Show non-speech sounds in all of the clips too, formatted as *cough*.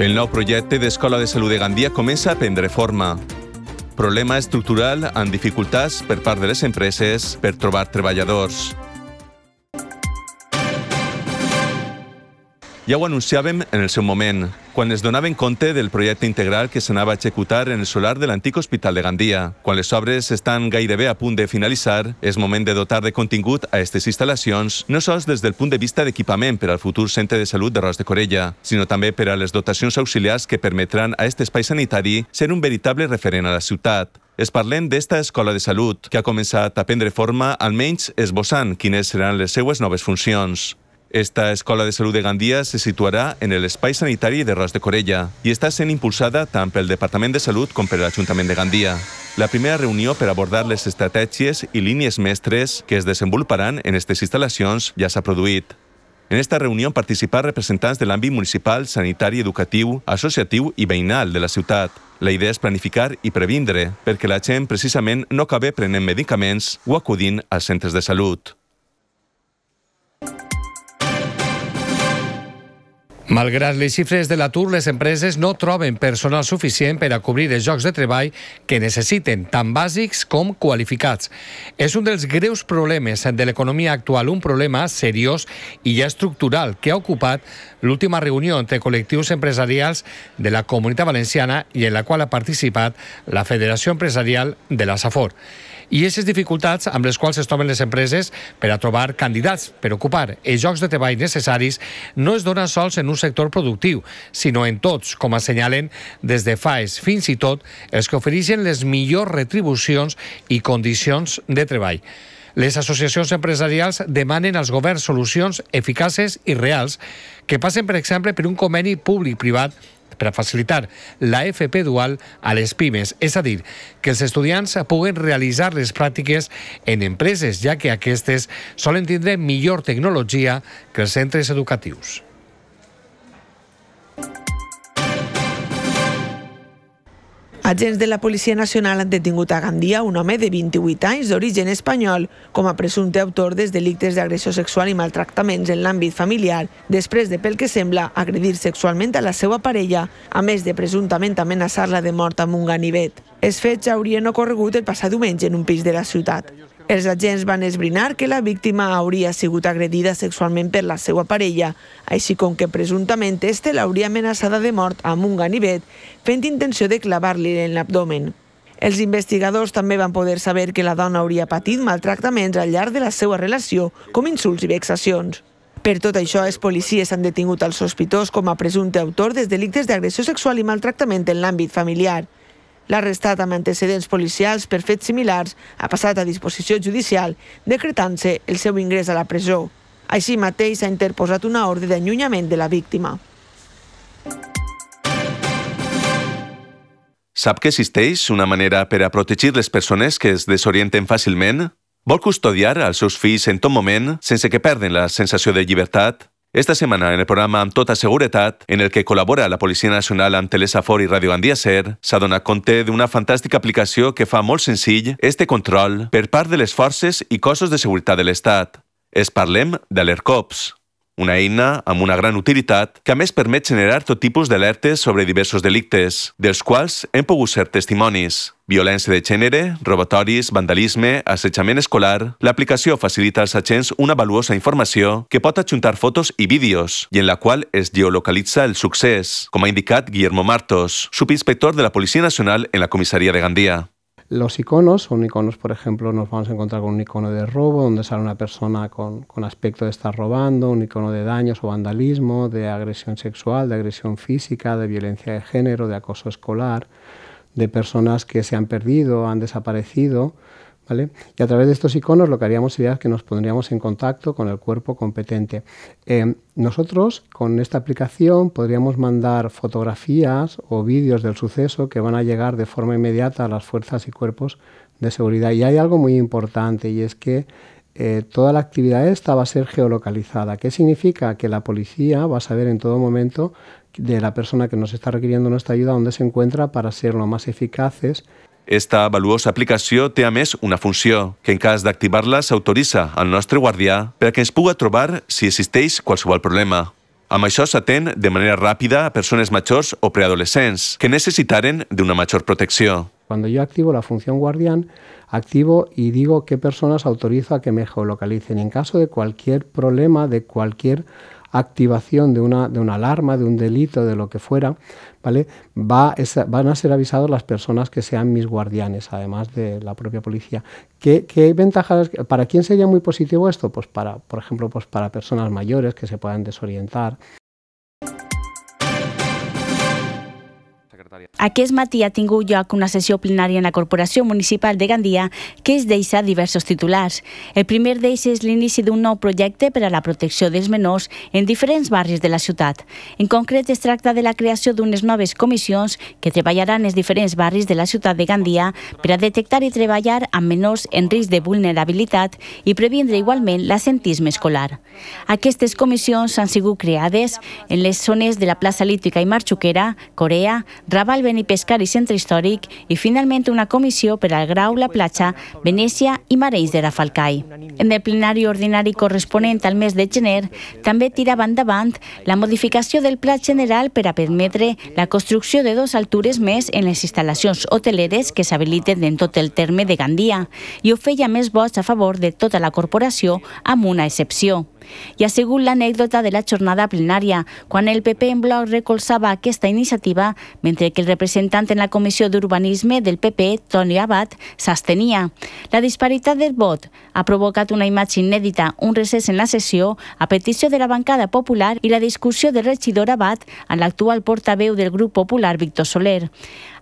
El nou projecte d'Escola de Salut de Gandia comença a prendre forma. Problema estructural amb dificultats per part de les empreses per trobar treballadors. Ja ho anunciàvem en el seu moment quan es donaven compte del projecte integral que s'anava a executar en el solar de l'antic hospital de Gandia. Quan les obres estan gairebé a punt de finalitzar, és moment de dotar de contingut a aquestes instal·lacions, no sols des del punt de vista d'equipament per al futur centre de salut de Ros de Corella, sinó també per a les dotacions auxiliars que permetran a aquest espai sanitari ser un veritable referent a la ciutat. Es parlem d'esta escola de salut, que ha començat a prendre forma, almenys esbossant quines seran les seues noves funcions. Esta Escola de Salut de Gandia se situarà en l'espai sanitari de Ros de Corella i està sent impulsada tant pel Departament de Salut com per l'Ajuntament de Gandia. La primera reunió per abordar les estratègies i línies mestres que es desenvoluparan en aquestes instal·lacions ja s'ha produït. En esta reunió han participat representants de l'àmbit municipal, sanitari, educatiu, associatiu i veïnal de la ciutat. La idea és planificar i previndre, perquè la gent precisament no acabe prenent medicaments o acudint als centres de salut. Malgrat les xifres de l'atur, les empreses no troben personal suficient per a cobrir els jocs de treball que necessiten, tant bàsics com qualificats. És un dels greus problemes de l'economia actual, un problema seriós i ja estructural que ha ocupat l'última reunió entre col·lectius empresarials de la Comunitat Valenciana i en la qual ha participat la Federació Empresarial de la SAFOR i aquestes dificultats amb les quals es troben les empreses per a trobar candidats per ocupar els jocs de treball necessaris no es dona sols en un sector productiu, sinó en tots, com assenyalen des de FAES, fins i tot els que ofereixen les millors retribucions i condicions de treball. Les associacions empresarials demanen als governs solucions eficaces i reals que passen, per exemple, per un conveni públic-privat per a facilitar la FP dual a les pimes, és a dir, que els estudiants puguen realitzar les pràctiques en empreses, ja que aquestes solen tindre millor tecnologia que els centres educatius. Agents de la Policia Nacional han detingut a Gandia un home de 28 anys d'origen espanyol com a presumpte autor dels delictes d'agressió sexual i maltractaments en l'àmbit familiar, després de, pel que sembla, agredir sexualment a la seva parella, a més de presumptament amenaçar-la de mort amb un ganivet. Els fets haurien ocorregut el passat diumenge en un pis de la ciutat. Els agents van esbrinar que la víctima hauria sigut agredida sexualment per la seva parella, així com que presumptament este l'hauria amenaçada de mort amb un ganivet, fent intenció de clavar-li en l'abdomen. Els investigadors també van poder saber que la dona hauria patit maltractaments al llarg de la seva relació, com insults i vexacions. Per tot això, els policies han detingut el sospitós com a presumpte autor dels delictes d'agressió sexual i maltractament en l'àmbit familiar. L'arrestat amb antecedents policials per fets similars ha passat a disposició judicial, decretant-se el seu ingrés a la presó. Així mateix s'ha interposat una ordre d'enllunyament de la víctima. Sap que existeix una manera per a protegir les persones que es desorienten fàcilment? Vol custodiar els seus fills en tot moment sense que perden la sensació de llibertat? Esta semana, en el programa Amb tota seguretat, en el que col·labora la Policia Nacional amb Telesafor i Radio s'ha donat compte d'una fantàstica aplicació que fa molt senzill este control per part de les forces i cossos de seguretat de l'Estat. Es parlem de l'ERCOPS una eina amb una gran utilitat que a més permet generar tot tipus d'alertes sobre diversos delictes, dels quals hem pogut ser testimonis. Violència de gènere, robatoris, vandalisme, assetjament escolar... L'aplicació facilita als agents una valuosa informació que pot adjuntar fotos i vídeos i en la qual es geolocalitza el succés, com ha indicat Guillermo Martos, subinspector de la Policia Nacional en la comissaria de Gandia. Los iconos son iconos, por ejemplo, nos vamos a encontrar con un icono de robo, donde sale una persona con, con aspecto de estar robando, un icono de daños o vandalismo, de agresión sexual, de agresión física, de violencia de género, de acoso escolar, de personas que se han perdido, han desaparecido y a través de estos iconos lo que haríamos sería que nos pondríamos en contacto con el cuerpo competente. Eh, nosotros con esta aplicación podríamos mandar fotografías o vídeos del suceso que van a llegar de forma inmediata a las fuerzas y cuerpos de seguridad. Y hay algo muy importante y es que eh, toda la actividad esta va a ser geolocalizada. ¿Qué significa? Que la policía va a saber en todo momento de la persona que nos está requiriendo nuestra ayuda dónde se encuentra para ser lo más eficaces Esta valuosa aplicació té a més una funció, que en cas d'activar-la s'autoritza al nostre guardià perquè ens puga trobar si existeix qualsevol problema. Amb això s'atén de manera ràpida a persones majors o preadolescents que necessitaren d'una major protecció. Cuando yo activo la función guardián, activo y digo qué personas autorizo a que me geolocalicen. En caso de cualquier problema, de cualquier activación de una, de una alarma, de un delito, de lo que fuera, ¿vale? Va, van a ser avisados las personas que sean mis guardianes, además de la propia policía. ¿Qué, ventajas? ¿Para quién sería muy positivo esto? Pues para, por ejemplo, pues para personas mayores que se puedan desorientar, Aquest matí ha tingut lloc una sessió plenària en la Corporació Municipal de Gandia que es deixa diversos titulars. El primer d'ells és l'inici d'un nou projecte per a la protecció dels menors en diferents barris de la ciutat. En concret, es tracta de la creació d'unes noves comissions que treballaran els diferents barris de la ciutat de Gandia per a detectar i treballar amb menors en risc de vulnerabilitat i previndre igualment l'assentisme escolar. Aquestes comissions han sigut creades en les zones de la plaça Lítica i Marxuquera, Corea, Rabat Naval Pescar i Centre Històric i finalment una comissió per al Grau, la Platja, Venècia i Mareix de la Falcai. En el plenari ordinari corresponent al mes de gener també tirava endavant la modificació del Pla General per a permetre la construcció de dues altures més en les instal·lacions hoteleres que s'habiliten en tot el terme de Gandia i ho feia més vots a favor de tota la corporació amb una excepció. I ha sigut l'anècdota de la jornada plenària, quan el PP en bloc recolzava aquesta iniciativa, mentre que el representant en la Comissió d'Urbanisme del PP, Toni Abad, s'astenia. La disparitat del vot ha provocat una imatge inèdita, un recés en la sessió, a petició de la bancada popular i la discussió de regidor Abad en l'actual portaveu del grup popular, Víctor Soler.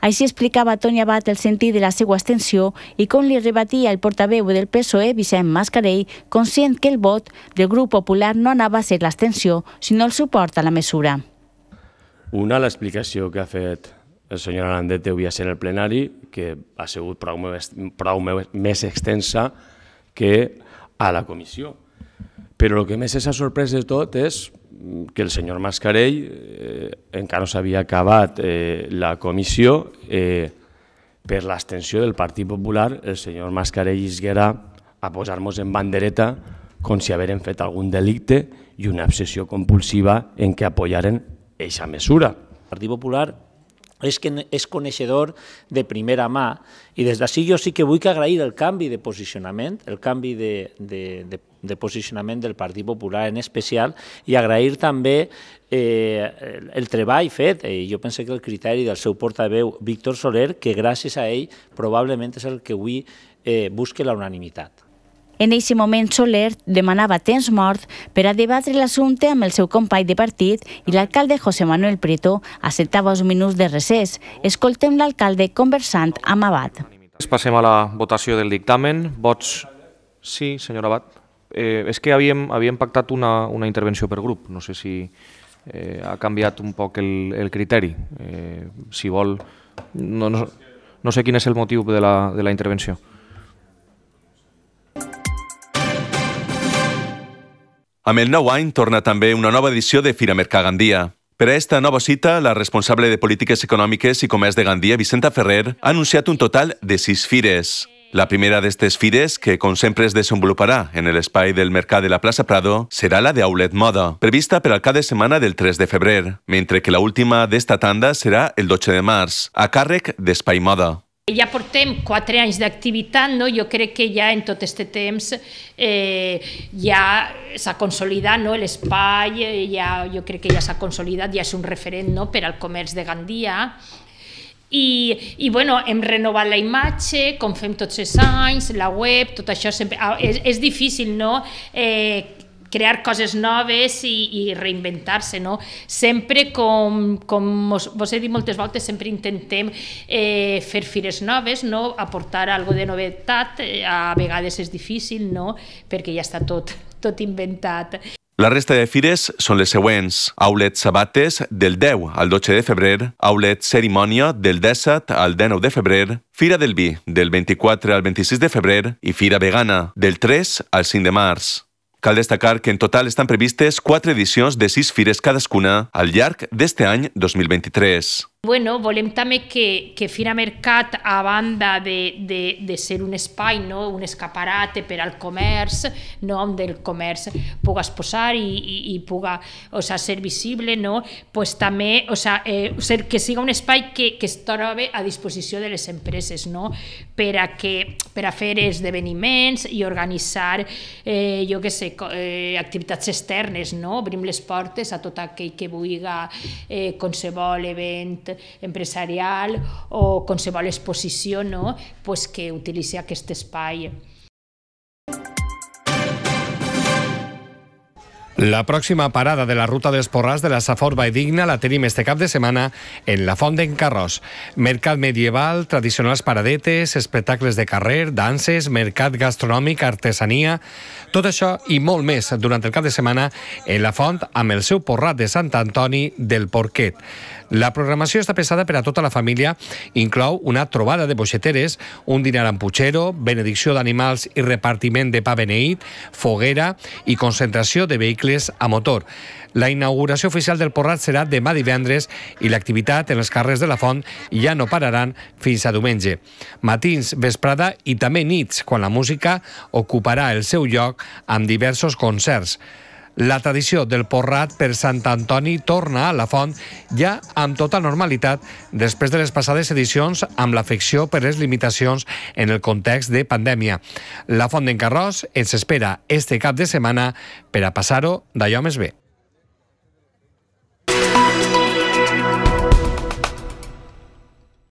Així explicava Toni Abad el sentit de la seva extensió i com li rebatia el portaveu del PSOE, Vicent Mascarell, conscient que el vot del grup popular no anava a ser l'extensió, sinó el suport a la mesura. Una, l'explicació que ha fet el senyor Arandet devia ser el plenari, que ha sigut prou, més, prou més extensa que a la comissió. Però el que més s'ha sorprès de tot és que el senyor Mascarell eh, encara no s'havia acabat eh, la comissió eh, per l'extensió del Partit Popular, el senyor Mascarell Isguera a posar-nos en bandereta com si haveren fet algun delicte i una obsessió compulsiva en què apoyaren eixa mesura. El Partit Popular és, que és coneixedor de primera mà i des d'ací jo sí que vull que agrair el canvi de posicionament, el canvi de, de, de, de posicionament del Partit Popular en especial i agrair també eh, el, treball fet. Eh, jo penso que el criteri del seu portaveu, Víctor Soler, que gràcies a ell probablement és el que avui eh, busque la unanimitat. En aquest moment, Soler demanava temps mort per a debatre l'assumpte amb el seu company de partit i l'alcalde José Manuel Prieto acceptava uns minuts de recés. Escoltem l'alcalde conversant amb Abad. Passem a la votació del dictamen. Vots sí, senyor Abad. Eh, és que havíem, havíem pactat una, una intervenció per grup. No sé si eh, ha canviat un poc el, el criteri. Eh, si vol... No, no, no sé quin és el motiu de la, de la intervenció. amel el torna también una nueva edición de Fira Mercat Per a esta nueva cita, la responsable de Políticas Económicas y Comercio de Gandia, Vicenta Ferrer, ha anunciado un total de seis fires. La primera de estas fires, que con siempre es desenvoluparà en l'espai del Mercat de la Plaza Prado, será la de Aulet Moda, prevista para cada semana del 3 de febrero, mientras que la última de esta tanda será el 12 de marzo, a de d'Espai Moda. Ja portem quatre anys d'activitat, no? jo crec que ja en tot aquest temps eh, ja s'ha consolidat no? l'espai, eh, ja, jo crec que ja s'ha consolidat, ja és un referent no? per al comerç de Gandia, i, i bueno, hem renovat la imatge, com fem tots els anys, la web, tot això sempre... Ah, és, és difícil, no?, eh, crear coses noves i, i reinventar-se, no? Sempre, com, com us, vos he dit moltes voltes, sempre intentem eh, fer fires noves, no? Aportar alguna de novetat, eh, a vegades és difícil, no? Perquè ja està tot, *laughs* tot inventat. La resta de fires són les següents. Aulet Sabates, del 10 al 12 de febrer, Aulet Cerimònia, del 17 al 19 de febrer, Fira del Vi, del 24 al 26 de febrer i Fira Vegana, del 3 al 5 de març. Cal destacar que en total están previstas cuatro ediciones de sis fires cadascuna al de este año 2023. Bueno, volem també que, que Fira Mercat, a banda de, de, de ser un espai, no? un escaparate per al comerç, no? on el comerç puga exposar i, i, i puga o sea, ser visible, no? pues també o sea, eh, ser, que siga un espai que, que es trobi a disposició de les empreses no? per, a que, per a fer esdeveniments i organitzar eh, jo que sé, eh, activitats externes, no? obrim les portes a tot aquell que vulgui eh, qualsevol event empresarial o qualsevol exposició no? pues que utilitzi aquest espai. La pròxima parada de la ruta dels de la Saforba i Digna la tenim este cap de setmana en la Font d'en Carros. Mercat medieval, tradicionals paradetes, espectacles de carrer, danses, mercat gastronòmic, artesania... Tot això i molt més durant el cap de setmana en la Font amb el seu porrat de Sant Antoni del Porquet. La programació està pesada per a tota la família, inclou una trobada de boixeteres, un dinar amb putxero, benedicció d'animals i repartiment de pa beneït, foguera i concentració de vehicles a motor. La inauguració oficial del Porrat serà demà divendres i l'activitat en els carrers de la font ja no pararan fins a diumenge. Matins, vesprada i també nits, quan la música ocuparà el seu lloc amb diversos concerts. La tradició del porrat per Sant Antoni torna a la font ja amb tota normalitat després de les passades edicions amb l'afecció per les limitacions en el context de pandèmia. La font d'en Carròs ens espera este cap de setmana per a passar-ho d'allò més bé.